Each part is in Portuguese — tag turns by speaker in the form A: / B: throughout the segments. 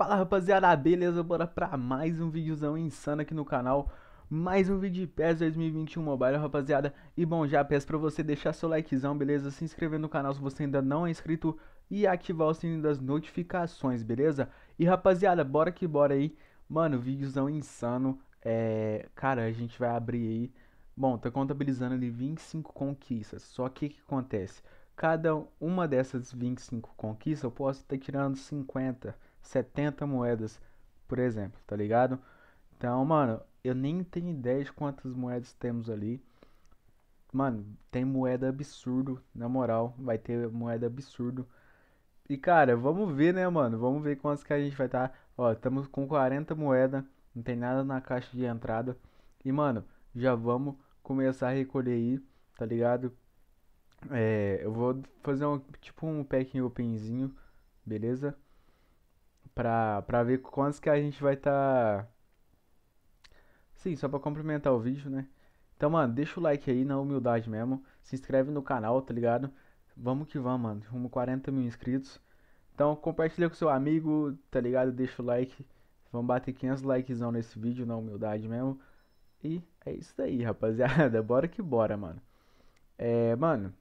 A: Fala rapaziada, beleza? Bora pra mais um videozão insano aqui no canal Mais um vídeo de PES 2021 Mobile, rapaziada E bom, já peço pra você deixar seu likezão, beleza? Se inscrever no canal se você ainda não é inscrito E ativar o sininho das notificações, beleza? E rapaziada, bora que bora aí Mano, videozão insano É... Cara, a gente vai abrir aí Bom, tá contabilizando ali 25 conquistas Só que o que acontece? Cada uma dessas 25 conquistas eu posso estar tirando 50 70 moedas, por exemplo, tá ligado? Então, mano, eu nem tenho ideia de quantas moedas temos ali. Mano, tem moeda absurdo, na moral, vai ter moeda absurdo. E cara, vamos ver, né, mano? Vamos ver quantas que a gente vai estar. Tá. Ó, estamos com 40 moedas, não tem nada na caixa de entrada. E, mano, já vamos começar a recolher aí, tá ligado? É, eu vou fazer um tipo um packing openzinho, beleza? pra, pra ver quantos que a gente vai tá. Sim, só pra complementar o vídeo, né? Então, mano, deixa o like aí na humildade mesmo. Se inscreve no canal, tá ligado? Vamos que vamos, mano. Rumo 40 mil inscritos. Então, compartilha com seu amigo, tá ligado? Deixa o like. Vamos bater 500 likes nesse vídeo, na humildade mesmo. E é isso aí rapaziada. Bora que bora, mano. É, mano.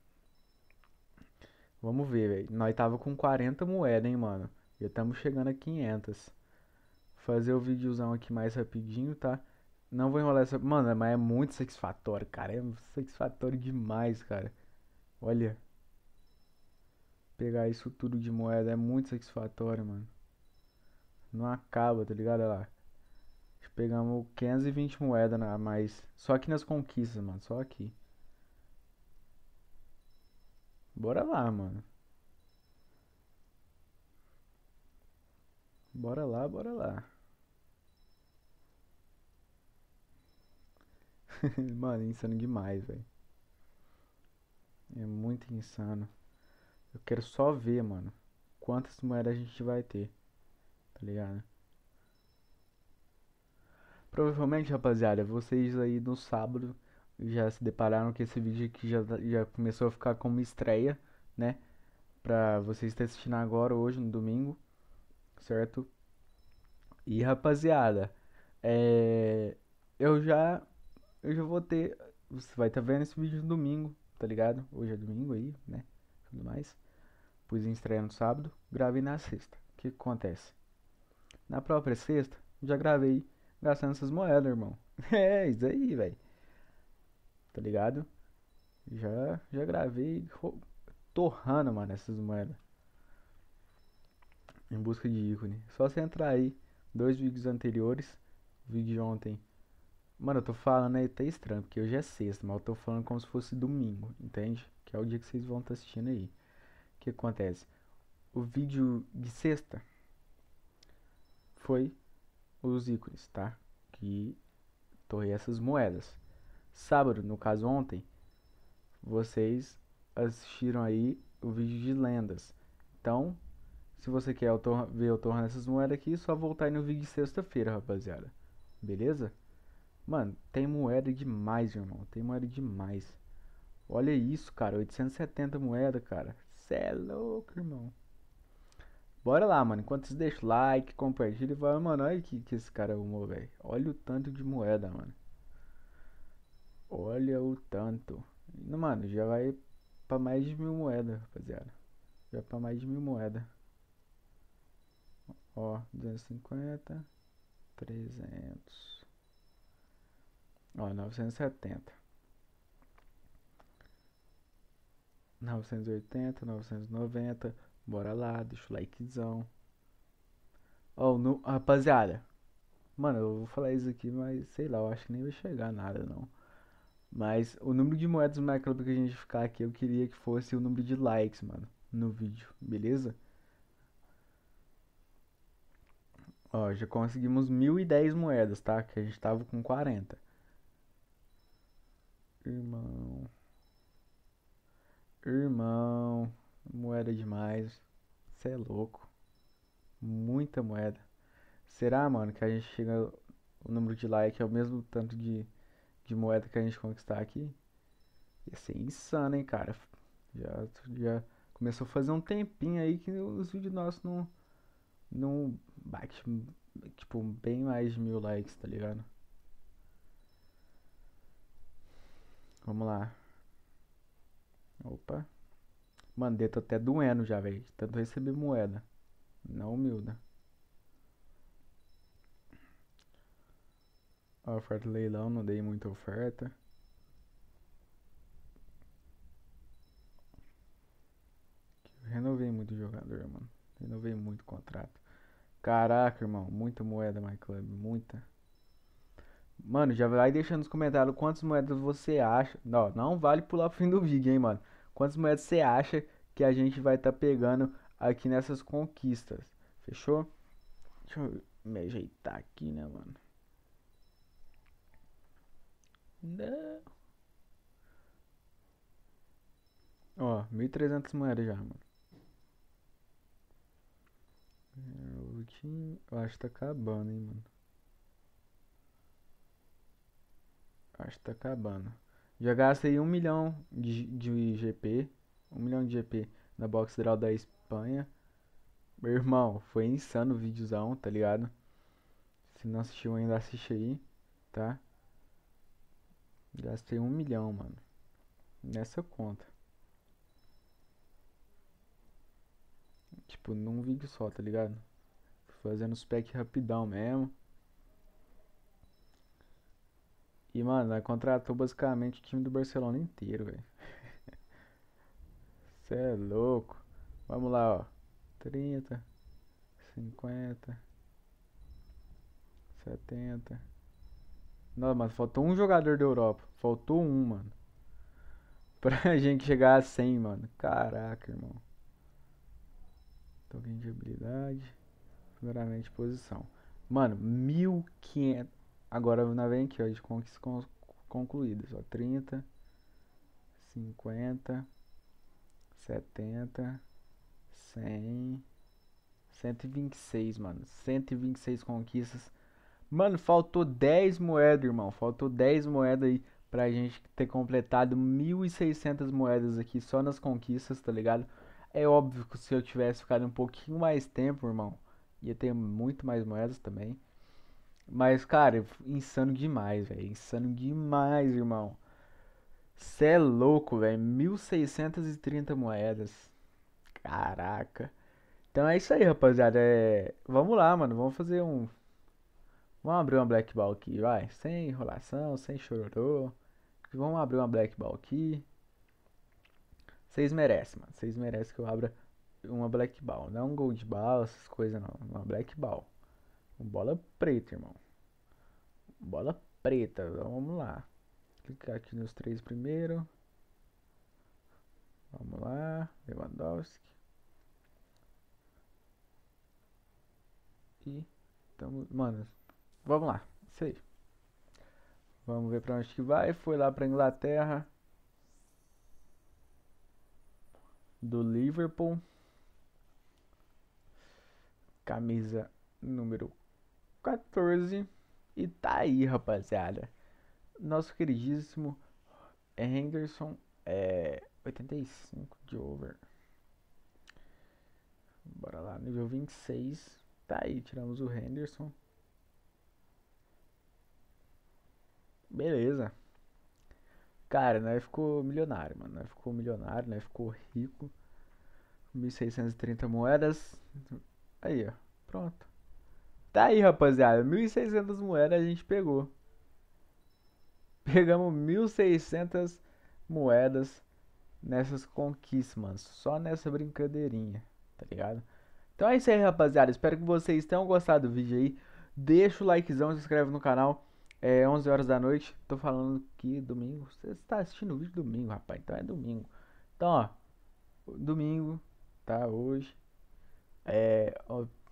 A: Vamos ver, velho. Nós tava com 40 moedas, hein, mano. Já estamos chegando a 500. Fazer o videozão aqui mais rapidinho, tá? Não vou enrolar essa... Mano, mas é muito satisfatório, cara. É satisfatório demais, cara. Olha. Pegar isso tudo de moeda é muito satisfatório, mano. Não acaba, tá ligado? Olha lá. Pegamos 520 moedas a mais. Só aqui nas conquistas, mano. Só aqui. Bora lá, mano. Bora lá, bora lá. Mano, é insano demais, velho. É muito insano. Eu quero só ver, mano, quantas moedas a gente vai ter. Tá ligado? Provavelmente, rapaziada, vocês aí no sábado já se depararam que esse vídeo aqui já, tá, já começou a ficar como estreia, né? Pra vocês estarem assistindo agora, hoje, no domingo certo? E rapaziada, é, eu já eu já vou ter, você vai estar tá vendo esse vídeo no domingo, tá ligado? Hoje é domingo aí, né? Tudo mais. Pus em estreia no sábado, gravei na sexta. O que, que acontece? Na própria sexta, já gravei gastando essas moedas, irmão. É, isso aí, velho. Tá ligado? Já, já gravei torrando, mano, essas moedas em busca de ícone. Só você entrar aí, dois vídeos anteriores, vídeo de ontem. Mano, eu tô falando aí, tá estranho, porque hoje é sexta, mas eu tô falando como se fosse domingo, entende? Que é o dia que vocês vão estar tá assistindo aí. O que acontece? O vídeo de sexta foi os ícones, tá? Que torrei essas moedas. Sábado, no caso ontem, vocês assistiram aí o vídeo de lendas. Então, se você quer ver o torno dessas moedas aqui, é só voltar aí no vídeo de sexta-feira, rapaziada. Beleza? Mano, tem moeda demais, irmão. Tem moeda demais. Olha isso, cara. 870 moeda, cara. Cê é louco, irmão. Bora lá, mano. Enquanto vocês deixam like, compartilha e vai, mano. Olha que, que esse cara arrumou, velho. Olha o tanto de moeda, mano. Olha o tanto. Mano, já vai pra mais de mil moeda, rapaziada. Já pra mais de mil moeda. Ó, 250, 300. Ó, 970. 980, 990. Bora lá, deixa o likezão. Ó, oh, no, rapaziada. Mano, eu vou falar isso aqui, mas sei lá, eu acho que nem vai chegar nada não. Mas o número de moedas do Minecraft que a gente ficar aqui, eu queria que fosse o número de likes, mano, no vídeo, beleza? Ó, já conseguimos 1010 moedas, tá? Que a gente tava com 40. Irmão. Irmão. Moeda demais. Você é louco. Muita moeda. Será, mano, que a gente chega. O número de like é o mesmo tanto de, de moeda que a gente conquistar aqui? Ia ser insano, hein, cara. Já, já começou a fazer um tempinho aí que os vídeos nossos não não bate, tipo, bem mais mil likes, tá ligado? Vamos lá. Opa. mandei tô tá até doendo já, velho. Tanto receber moeda. Não humilda. Oferta leilão, não dei muita oferta. Renovei muito o contrato. Caraca, irmão, muita moeda, My Club, muita. Mano, já vai deixando nos comentários quantas moedas você acha. Não, não vale pular pro fim do vídeo, hein, mano. Quantas moedas você acha que a gente vai estar tá pegando aqui nessas conquistas? Fechou? Deixa eu me ajeitar aqui, né, mano? Não. Ó, 1.300 moedas já, mano. Eu acho que tá acabando, hein, mano. Acho que tá acabando. Já gastei um milhão de, de GP. Um milhão de GP na box draw da Espanha. Meu irmão, foi insano o videozão, tá ligado? Se não assistiu ainda, assiste aí, tá? Gastei um milhão, mano. Nessa conta. Tipo, num vídeo só, tá ligado? fazendo os packs rapidão mesmo. E, mano, nós contratou basicamente o time do Barcelona inteiro, velho. Cê é louco. Vamos lá, ó. 30, 50, 70. Não, mas faltou um jogador da Europa. Faltou um, mano. Pra gente chegar a 100, mano. Caraca, irmão. Token de habilidade. Primeiramente, posição. Mano, 1500. Agora ainda vem aqui, ó, de conquistas concluídas, ó. 30, 50, 70, 100, 126, mano. 126 conquistas. Mano, faltou 10 moedas, irmão. Faltou 10 moedas aí pra gente ter completado 1.600 moedas aqui só nas conquistas, tá ligado? É óbvio que se eu tivesse ficado um pouquinho mais tempo, irmão, Ia ter muito mais moedas também. Mas, cara, insano demais, velho. Insano demais, irmão. Cê é louco, velho. 1630 moedas. Caraca. Então é isso aí, rapaziada. É... Vamos lá, mano. Vamos fazer um. Vamos abrir uma black ball aqui, vai. Sem enrolação, sem chororô. Vamos abrir uma black ball aqui. Vocês merecem, mano. Vocês merecem que eu abra uma black ball, não é um gold ball, essas coisas não, uma black ball. Bola preta, irmão. Bola preta, então, vamos lá. Clicar aqui nos três primeiro. Vamos lá, Lewandowski. E estamos, mano, vamos lá, isso aí. Vamos ver para onde que vai. Foi lá para Inglaterra. Do Liverpool camisa número 14. E tá aí, rapaziada. Nosso queridíssimo Henderson é 85 de over. Bora lá, nível 26. Tá aí, tiramos o Henderson. Beleza. Cara, nós né, ficou milionário, mano. Nós né, ficou milionário, nós né, ficou rico. 1630 moedas. Aí, ó. Pronto. Tá aí, rapaziada. 1.600 moedas a gente pegou. Pegamos 1.600 moedas nessas conquistas, mano. Só nessa brincadeirinha, tá ligado? Então é isso aí, rapaziada. Espero que vocês tenham gostado do vídeo aí. Deixa o likezão, se inscreve no canal. É 11 horas da noite. Tô falando que domingo. Você está assistindo o vídeo domingo, rapaz. Então é domingo. Então, ó. Domingo, tá? Hoje é,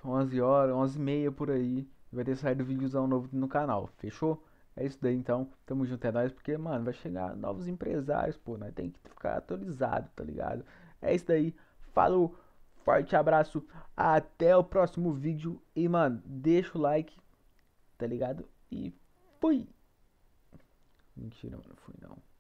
A: 11 horas, 11 e meia por aí, vai ter saído vídeozão novo no canal, fechou? É isso daí então, tamo junto é nóis, porque, mano, vai chegar novos empresários, pô, nós né? tem que ficar atualizado, tá ligado? É isso daí, falou, forte abraço, até o próximo vídeo e, mano, deixa o like, tá ligado? E fui! Mentira, mano, fui não.